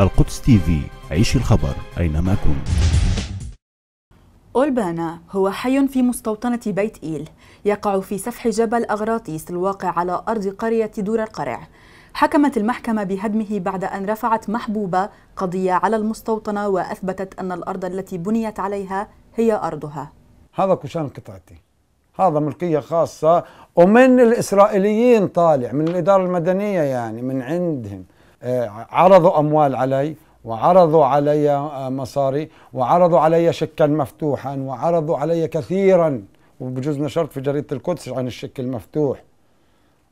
القدس تي في عيش الخبر أينما كنت أولبانا هو حي في مستوطنة بيت إيل يقع في سفح جبل أغراطيس الواقع على أرض قرية دور القرع حكمت المحكمة بهدمه بعد أن رفعت محبوبة قضية على المستوطنة وأثبتت أن الأرض التي بنيت عليها هي أرضها هذا كشان القطعتي هذا ملكية خاصة ومن الإسرائيليين طالع من الإدارة المدنية يعني من عندهم آه، عرضوا أموال علي وعرضوا علي آه، مصاري وعرضوا علي شكا مفتوحا وعرضوا علي كثيرا وبجوز نشرت في جريدة القدس عن الشك المفتوح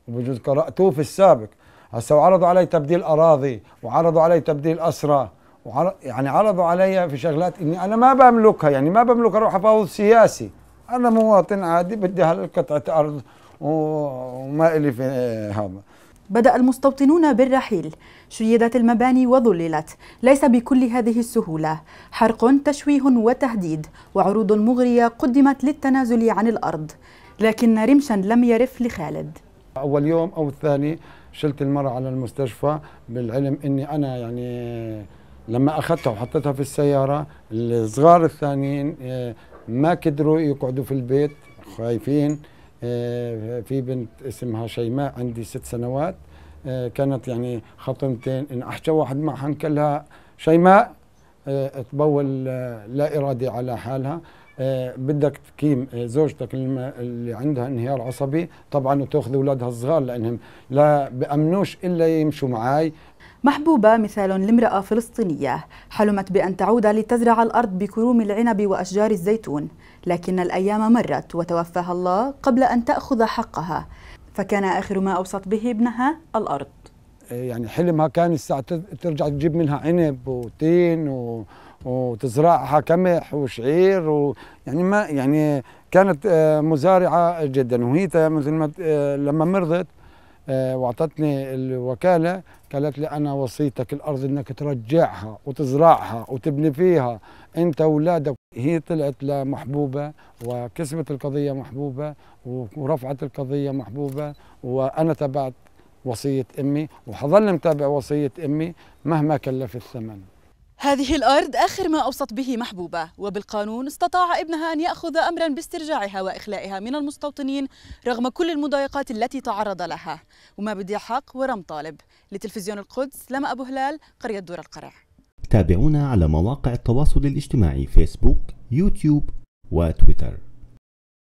وبجوز قرأتوه في السابق هسه وعرضوا علي تبديل أراضي وعرضوا علي تبديل اسرى وعرض يعني عرضوا علي في شغلات إني أنا ما بملكها يعني ما بملك أروح أفاوض سياسي أنا مواطن عادي بدي هالقطعة أرض وما إلي في هذا بدأ المستوطنون بالرحيل شيدت المباني وظللت ليس بكل هذه السهولة حرق تشويه وتهديد وعروض مغرية قدمت للتنازل عن الأرض لكن رمشا لم يرف لخالد أول يوم أو الثاني شلت المرأة على المستشفى بالعلم أني أنا يعني لما أخذتها وحطيتها في السيارة الصغار الثانيين آه، ما قدروا يقعدوا في البيت خايفين آه، في بنت اسمها شيماء عندي ست سنوات آه، كانت يعني خطمتين ان احكى واحد معها نكلها شيماء آه، تبول لا ارادي على حالها بدك تقيم زوجتك اللي عندها انهيار عصبي طبعا وتاخذ اولادها الصغار لانهم لا بامنوش الا يمشوا معاي محبوبه مثال لامراه فلسطينيه حلمت بأن تعود لتزرع الأرض بكروم العنب وأشجار الزيتون لكن الأيام مرت وتوفاها الله قبل أن تأخذ حقها فكان آخر ما أوصت به ابنها الأرض إيه، يعني حلمها كان الساعة ترجع تجيب منها عنب وتين و... وتزرعها كمح وشعير و... يعني ما يعني كانت آه، مزارعه جدا وهي مثل ما آه، لما مرضت آه، واعطتني الوكاله قالت لي انا وصيتك الارض انك ترجعها وتزرعها وتبني فيها انت واولادك هي طلعت لمحبوبه وكسبت القضيه محبوبه ورفعت القضيه محبوبه وانا تبعت وصيه امي وحظل متابع وصيه امي مهما كلف الثمن هذه الأرض آخر ما أوصت به محبوبة وبالقانون استطاع ابنها أن يأخذ أمرا باسترجاعها وإخلائها من المستوطنين رغم كل المضايقات التي تعرض لها وما بدي حق ورم طالب لتلفزيون القدس لما أبو هلال قرية دور القرع تابعونا على مواقع التواصل الاجتماعي فيسبوك يوتيوب وتويتر